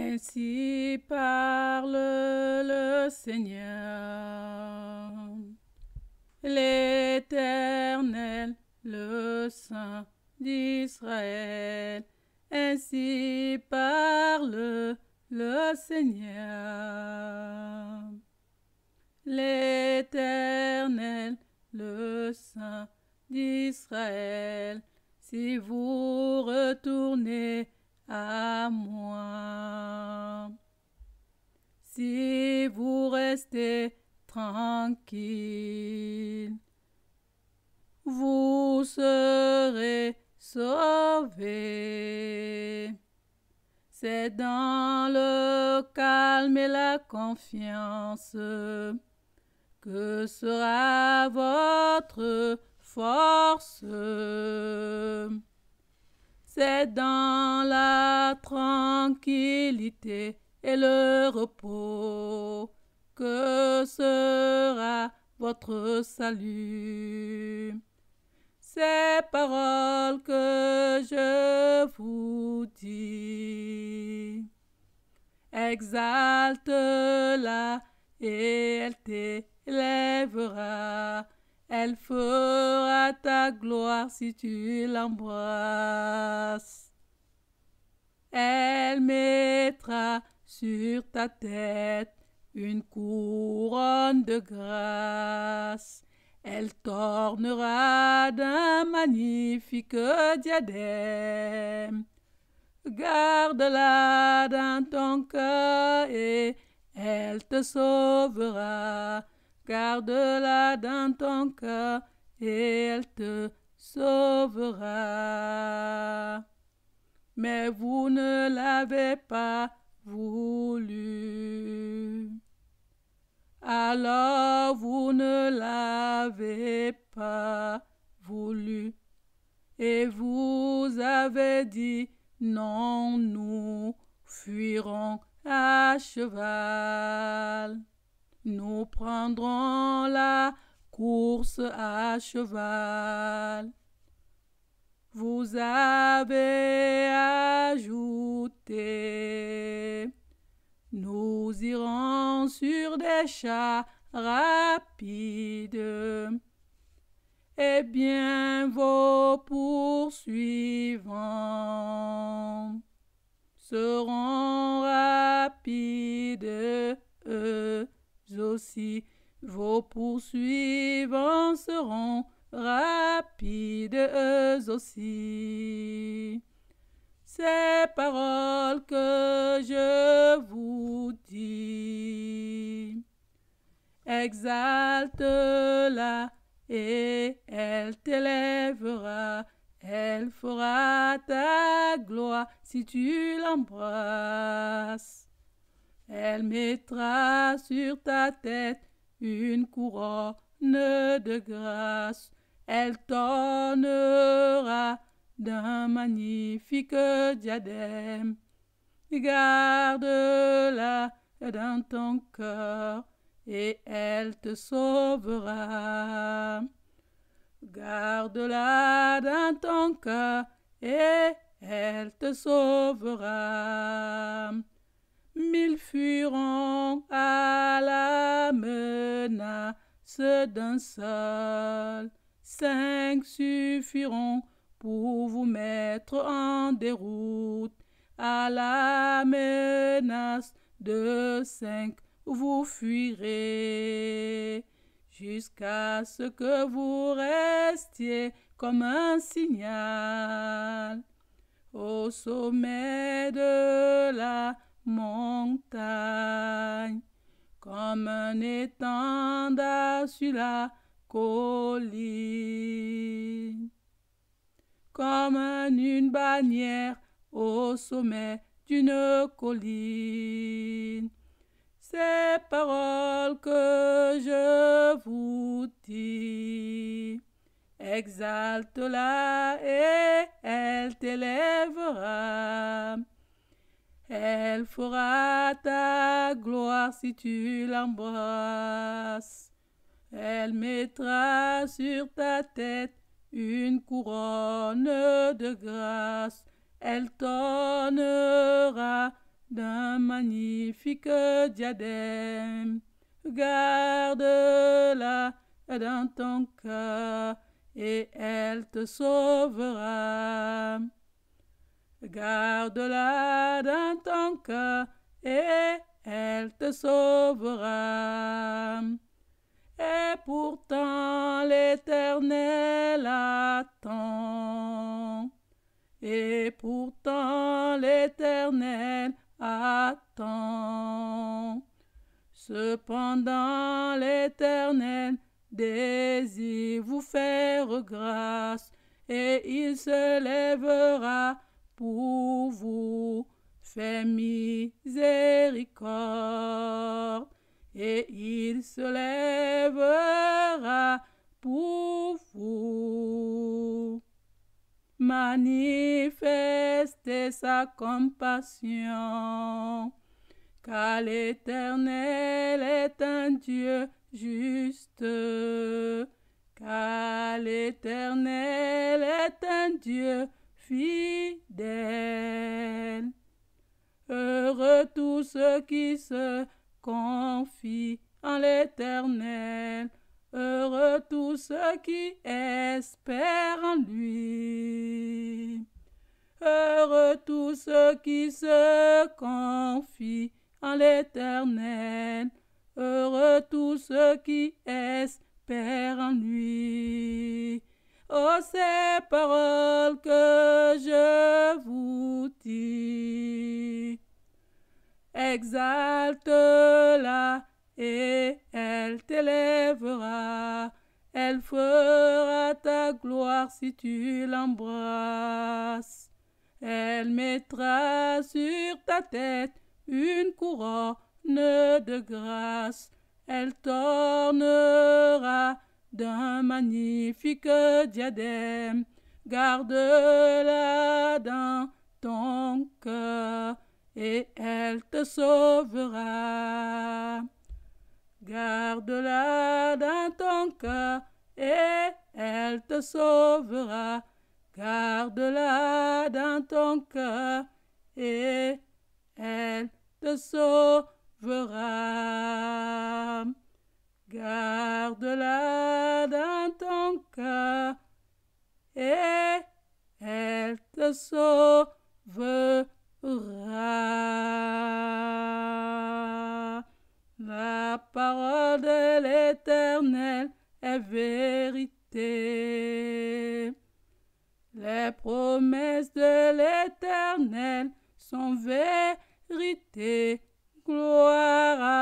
Ainsi parle le Seigneur, l'Éternel, le Saint d'Israël. Ainsi parle le Seigneur, l'Éternel, le Saint d'Israël. Si vous retournez à moi. Si vous restez tranquille, vous serez sauvé C'est dans le calme et la confiance que sera votre force. C'est dans la tranquillité et le repos que sera votre salut. Ces paroles que je vous dis exalte-la et elle t'élèvera. Elle fera ta gloire si tu l'embrasses. Elle mettra sur ta tête une couronne de grâce. Elle t'ornera d'un magnifique diadème. Garde-la dans ton cœur et elle te sauvera. Garde-la dans ton cœur et elle te sauvera. Mais vous ne l'avez pas voulu. Alors vous ne l'avez pas voulu. Et vous avez dit, non, nous fuirons à cheval nous prendrons la course à cheval. Vous avez ajouté, nous irons sur des chats rapides. Eh bien, vos poursuivants seront rapides aussi. Vos poursuivants seront rapides aussi. Ces paroles que je vous dis, exalte-la et elle t'élèvera. Elle fera ta gloire si tu l'embrasses. Elle mettra sur ta tête une couronne de grâce. Elle t'ornera d'un magnifique diadème. Garde-la dans ton cœur et elle te sauvera. Garde-la dans ton cœur et elle te sauvera mille fuiront à la menace d'un seul. Cinq suffiront pour vous mettre en déroute. À la menace de cinq, vous fuirez jusqu'à ce que vous restiez comme un signal au sommet de la montagne, comme un étendard sur la colline, comme une bannière au sommet d'une colline. Ces paroles que je vous dis, exalte-la et elle t'élèvera. Elle fera ta gloire si tu l'embrasses. Elle mettra sur ta tête une couronne de grâce. Elle t'honorera d'un magnifique diadème. Garde-la dans ton cœur et elle te sauvera. Garde-la dans ton cœur et elle te sauvera. Et pourtant l'Éternel attend. Et pourtant l'Éternel attend. Cependant l'Éternel désire vous faire grâce et il se lèvera pour vous. fait miséricorde et il se lèvera pour vous. Manifestez sa compassion, car l'Éternel est un Dieu juste, car l'Éternel est un Dieu fidèle. Heureux tous ceux qui se confient en l'Éternel. Heureux tous ceux qui espèrent en lui. Heureux tous ceux qui se confient en l'Éternel. Heureux tous ceux qui espèrent en lui. Oh, ces paroles que je vous dis, exalte-la et elle t'élèvera. Elle fera ta gloire si tu l'embrasses. Elle mettra sur ta tête une couronne de grâce. Elle t'ornera d'un magnifique diadème. Garde-la dans ton cœur et elle te sauvera. Garde-la dans ton cœur et elle te sauvera. Garde-la dans ton cœur et elle te sauvera. Garde-la dans ton cœur et elle te sauvera. La parole de l'Éternel est vérité. Les promesses de l'Éternel sont vérité. Gloire à